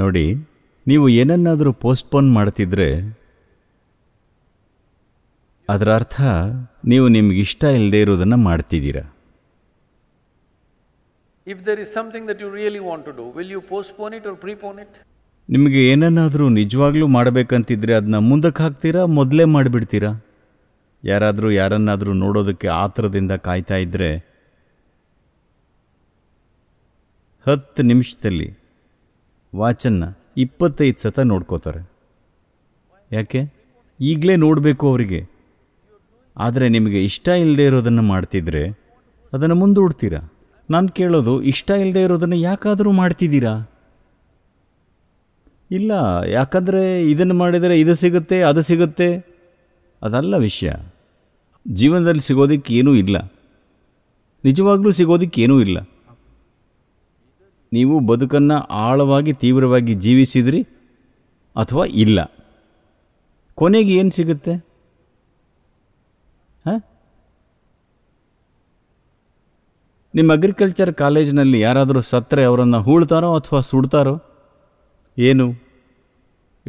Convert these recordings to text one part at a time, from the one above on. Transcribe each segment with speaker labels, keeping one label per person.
Speaker 1: ನೋಡಿ ನೀವು ಏನನ್ನಾದರೂ ಪೋಸ್ಟ್ಪೋನ್ ಮಾಡ್ತಿದ್ರೆ ಅದರ ಅರ್ಥ ನೀವು ನಿಮ್ಗೆ ಇಷ್ಟ ಇಲ್ಲದೆ ಇರೋದನ್ನು ಮಾಡ್ತಿದ್ದೀರಾ if there is something that you really want to do will you postpone it or prepone it ನಿಮಗೆ ಏನನ್ನಾದರೂ ನಿಜವಾಗ್ಲೂ ಮಾಡಬೇಕಂತಿದ್ರೆ ಅದನ್ನ ಮುಂದಕ್ಕೆ ಹಾಕ್ತೀರಾ ಮೊದಲೇ ಮಾಡಿಬಿಡ್ತೀರಾ ಯಾರಾದರೂ ಯಾರನ್ನಾದರೂ ನೋಡೋದಕ್ಕೆ ಆತರದಿಂದ ಕಾಯ್ತಾ ಇದ್ದರೆ ಹತ್ತು ನಿಮಿಷದಲ್ಲಿ ವಾಚನ್ನ ಇಪ್ಪತ್ತೈದು ಸತ ನೋಡ್ಕೋತಾರೆ ಯಾಕೆ ಈಗಲೇ ನೋಡಬೇಕು ಅವರಿಗೆ ಆದರೆ ನಿಮಗೆ ಇಷ್ಟ ಇಲ್ಲದೆ ಇರೋದನ್ನು ಮಾಡ್ತಿದ್ರೆ ಅದನ್ನು ಮುಂದೂಡ್ತೀರಾ ನಾನು ಕೇಳೋದು ಇಷ್ಟ ಇಲ್ಲದೆ ಇರೋದನ್ನು ಯಾಕಾದರೂ ಮಾಡ್ತಿದ್ದೀರಾ ಇಲ್ಲ ಯಾಕಂದರೆ ಇದನ್ನು ಮಾಡಿದರೆ ಇದು ಸಿಗುತ್ತೆ ಅದು ಸಿಗುತ್ತೆ ಅದಲ್ಲ ವಿಷಯ ಜೀವನದಲ್ಲಿ ಸಿಗೋದಕ್ಕೇನೂ ಇಲ್ಲ ನಿಜವಾಗ್ಲೂ ಸಿಗೋದಕ್ಕೇನೂ ಇಲ್ಲ ನೀವು ಬದುಕನ್ನು ಆಳವಾಗಿ ತೀವ್ರವಾಗಿ ಜೀವಿಸಿದ್ರಿ ಅಥವಾ ಇಲ್ಲ ಕೊನೆಗೆ ಏನು ಸಿಗುತ್ತೆ ಹಾಂ ನಿಮ್ಮ ಅಗ್ರಿಕಲ್ಚರ್ ಕಾಲೇಜಿನಲ್ಲಿ ಯಾರಾದರೂ ಸತ್ತರೆ ಅವರನ್ನು ಹೂಳ್ತಾರೋ ಅಥವಾ ಸುಡ್ತಾರೋ ಏನು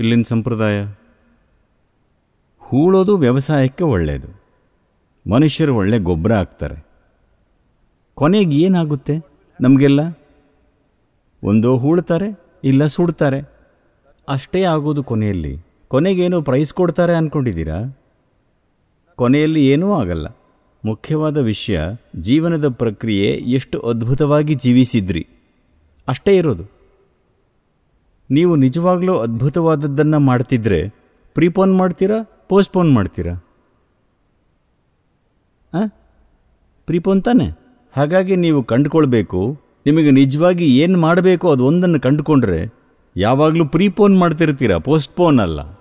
Speaker 1: ಇಲ್ಲಿನ ಸಂಪ್ರದಾಯ ಹೂಳೋದು ವ್ಯವಸಾಯಕ್ಕೆ ಒಳ್ಳೆಯದು ಮನುಷ್ಯರು ಒಳ್ಳೆ ಗೊಬ್ಬರ ಹಾಕ್ತಾರೆ ಕೊನೆಗೆ ಏನಾಗುತ್ತೆ ನಮಗೆಲ್ಲ ಒಂದೋ ಹೂಳ್ತಾರೆ ಇಲ್ಲ ಸುಡ್ತಾರೆ ಅಷ್ಟೇ ಆಗೋದು ಕೊನೆಯಲ್ಲಿ ಕೊನೆಗೇನು ಪ್ರೈಸ್ ಕೊಡ್ತಾರೆ ಅಂದ್ಕೊಂಡಿದ್ದೀರಾ ಕೊನೆಯಲ್ಲಿ ಏನೂ ಆಗಲ್ಲ ಮುಖ್ಯವಾದ ವಿಷಯ ಜೀವನದ ಪ್ರಕ್ರಿಯೆ ಎಷ್ಟು ಅದ್ಭುತವಾಗಿ ಜೀವಿಸಿದ್ರಿ ಅಷ್ಟೇ ಇರೋದು ನೀವು ನಿಜವಾಗ್ಲೂ ಅದ್ಭುತವಾದದ್ದನ್ನು ಮಾಡ್ತಿದ್ರೆ ಪ್ರೀಪೋನ್ ಮಾಡ್ತೀರಾ ಪೋಸ್ಟ್ಪೋನ್ ಮಾಡ್ತೀರಾ ಹಾಂ ಪ್ರೀಪೋನ್ ತಾನೆ ಹಾಗಾಗಿ ನೀವು ಕಂಡುಕೊಳ್ಬೇಕು ನಿಮಗೆ ನಿಜವಾಗಿ ಏನು ಮಾಡಬೇಕು ಅದು ಒಂದನ್ನು ಕಂಡುಕೊಂಡ್ರೆ ಯಾವಾಗಲೂ ಪ್ರೀಪೋನ್ ಮಾಡ್ತಿರ್ತೀರ ಪೋಸ್ಟ್ಪೋನ್ ಅಲ್ಲ